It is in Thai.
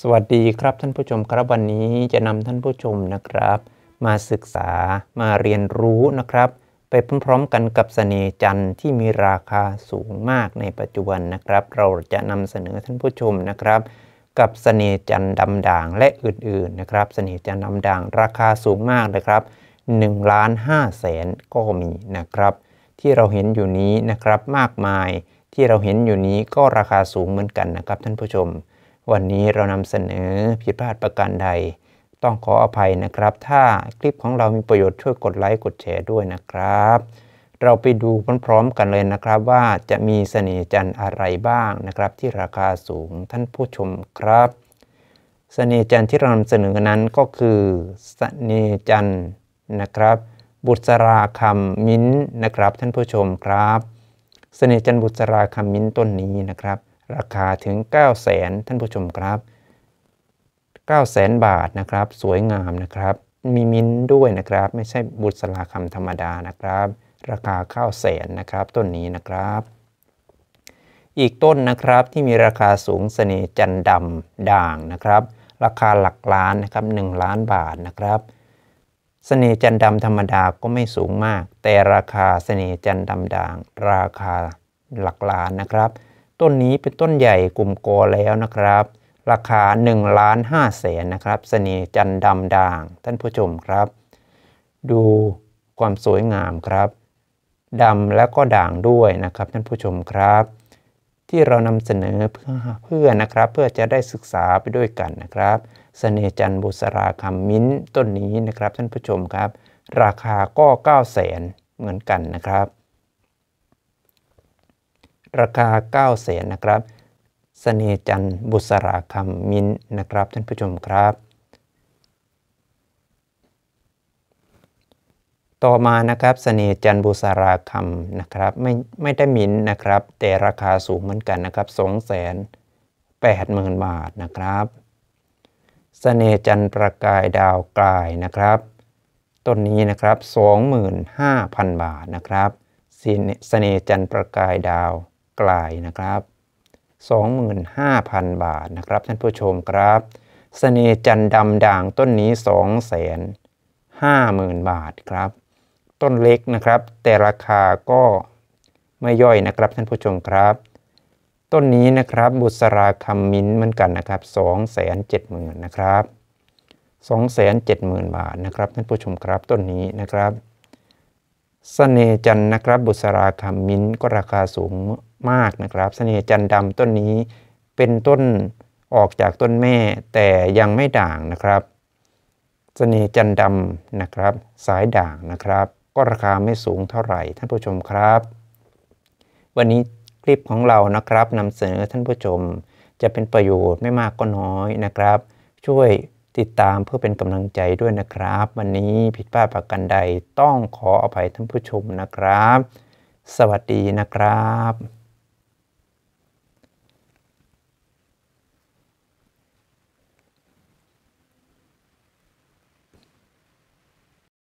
สวัสดีครับท่านผู้ชมครับ วันนี้จะนำท่านผู้ชมนะครับ มาศึกษามาเรียนรู้นะครับ ไปพร้อมๆ กันกับสเสน่จันทร์ที่มีราคาสูงมากในปัจจุบันนะครับ เราจะนำเสนอท่านผู้ชมนะครับ กับสเสน่จันทร์ดำด่างและอื่นๆนะครับสเสน่จันทร์ดำด่างราคาสูงมากนะครับ1ล้านห้าแสนก็มีนะครับที่เราเห็นอยู่นี้นะครับมากมายที่เราเห็นอยู่นี้ก็ราคาสูงเหมือนกันนะครับ ท่านผู้ชมวันนี้เรานำเสนอผิดพลาดประการใดต้องขออภัยนะครับถ้าคลิปของเรามีประโยชน์ช่วยกดไลค์กดแชร์ด้วยนะครับ เราไปดูพร้อมๆกันเลยนะครับว่าจะมีเสน่ห์จันอะไรบ้างนะครับที่ราคาสูงท่านผู้ชมครับสเนจันที่เรานำเสนอนั้นก็คือสเนจันนะครับบุตราคำมิ้นนะครับท่านผู้ชมครับสเนจันบุตราคำมิ้นต้นนี้นะครับราคาถึง 9 0 0แสนท่านผู้ชมครับ 9 0 0แสนบาทนะครับ สวยงามนะครับ มีมิ้นด้วยนะครับ ไม่ใช่บุษราคำธรรมดานะครับ ราคา9้า0แสนนะครับต้นนี้นะครับอีกต้นนะครับที่มีราคาสูงเสน่จันดำด่างนะครับ ราคาหลักล้านนะครับ1ล้านบาทนะครับสเสน่จันดำธรรมดาก็ไม่สูงมาก แต่ราคาสเสน่จันดำด่างราคาหลักล้านนะครับต้นนี้เป็นต้นใหญ่กลุ่มกอแล้วนะครับ ราคา1ล้าน5แสนนะครับสนีจันดำด่างท่านผู้ชมครับ ดูความสวยงามครับดำและก็ด่างด้วยนะครับ ท่านผู้ชมครับ ที่เรานำเสนอเพื่อเพื่อนะครับเพื่อจะได้ศึกษาไปด้วยกันนะครับสเสน่จันบุษราคำมิ้นต้นนี้นะครับ ท่านผู้ชมครับ ราคาก็9 0 0 0 0 0เหมือนกันนะครับราคา9แสนนะครับสเนจันบุษราคำมินนะครับท่านผู้ชมครับ ต่อมานะครับสเนจันบุษราคำนะครับไม่ไม่ได้มินนะครับ แต่ราคาสูงเหมือนกันนะครับสองแสนแปดหมื่นบาทนะครับสเสนจันประกายดาวกลายนะครับต้นนี้นะครับ25,000 บาทนะครับสเสนจันประกายดาวกลายนะครับ25,000 บาทนะครับ ท่านผู้ชมครับสเสน่จันดำด่างต้นนี้2 5 0 0 0 0 บาทครับ ต้นเล็กนะครับ แต่ราคาก็ไม่ย่อยนะครับ ท่านผู้ชมครับ ต้นนี้นะครับ บุษราคำมิ้นเหมือนกันนะครับ270,000นะครับ270,000 บาทนะครับ ท่านผู้ชมครับต้นนี้นะครับสเนจันนะครับบุษราคามิ้นก็ราคาสูงมากนะครับสเนจันดำต้นนี้เป็นต้นออกจากต้นแม่แต่ยังไม่ด่างนะครับสเนจันดำนะครับ สายด่างนะครับ ก็ราคาไม่สูงเท่าไหร่ท่านผู้ชมครับ วันนี้คลิปของเรานะครับนำเสนอท่านผู้ชมจะเป็นประโยชน์ไม่มากก็น้อยนะครับ ช่วยติดตามเพื่อเป็นกำลังใจด้วยนะครับ วันนี้ผิดพลาดประกันใดต้องขออภัยท่านผู้ชมนะครับ สวัสดีนะครับ